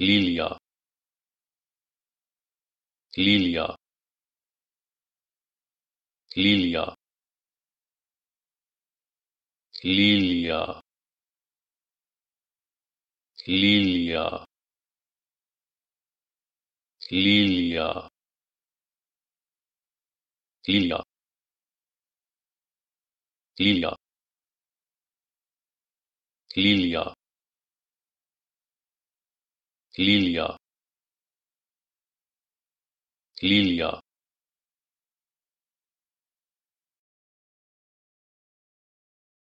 lilia lilia lilia lilia lilia lilia lilia lilia lilia Lilia Lilia